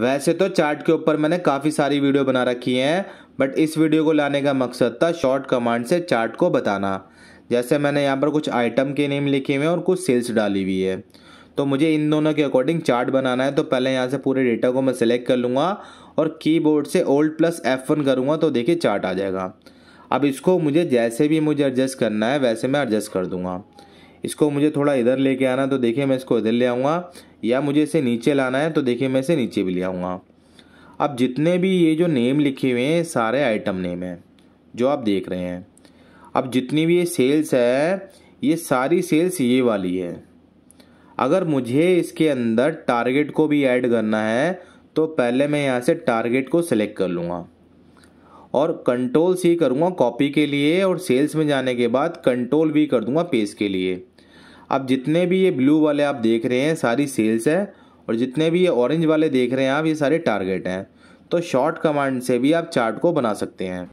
वैसे तो चार्ट के ऊपर मैंने काफ़ी सारी वीडियो बना रखी हैं बट इस वीडियो को लाने का मकसद था शॉर्ट कमांड से चार्ट को बताना जैसे मैंने यहाँ पर कुछ आइटम के नेम लिखे हुए हैं और कुछ सेल्स डाली हुई है तो मुझे इन दोनों के अकॉर्डिंग चार्ट बनाना है तो पहले यहाँ से पूरे डेटा को मैं सिलेक्ट कर लूँगा और कीबोर्ड से ओल्ड प्लस एफ वन करूँगा तो देखिए चार्ट आ जाएगा अब इसको मुझे जैसे भी मुझे एडजस्ट करना है वैसे मैं एडजस्ट कर दूँगा इसको मुझे थोड़ा इधर लेके आना तो देखिए मैं इसको इधर ले आऊँगा या मुझे इसे नीचे लाना है तो देखिए मैं इसे नीचे भी ले आऊँगा अब जितने भी ये जो नेम लिखे हुए हैं सारे आइटम नेम हैं जो आप देख रहे हैं अब जितनी भी ये सेल्स है ये सारी सेल्स ये वाली है अगर मुझे इसके अंदर टारगेट को भी ऐड करना है तो पहले मैं यहाँ से टारगेट को सिलेक्ट कर लूँगा और कंट्रोल सी करूँगा कॉपी के लिए और सेल्स में जाने के बाद कंट्रोल भी कर दूँगा पेज के लिए आप जितने भी ये ब्लू वाले आप देख रहे हैं सारी सेल्स है और जितने भी ये ऑरेंज वाले देख रहे हैं आप ये सारे टारगेट हैं तो शॉर्ट कमांड से भी आप चार्ट को बना सकते हैं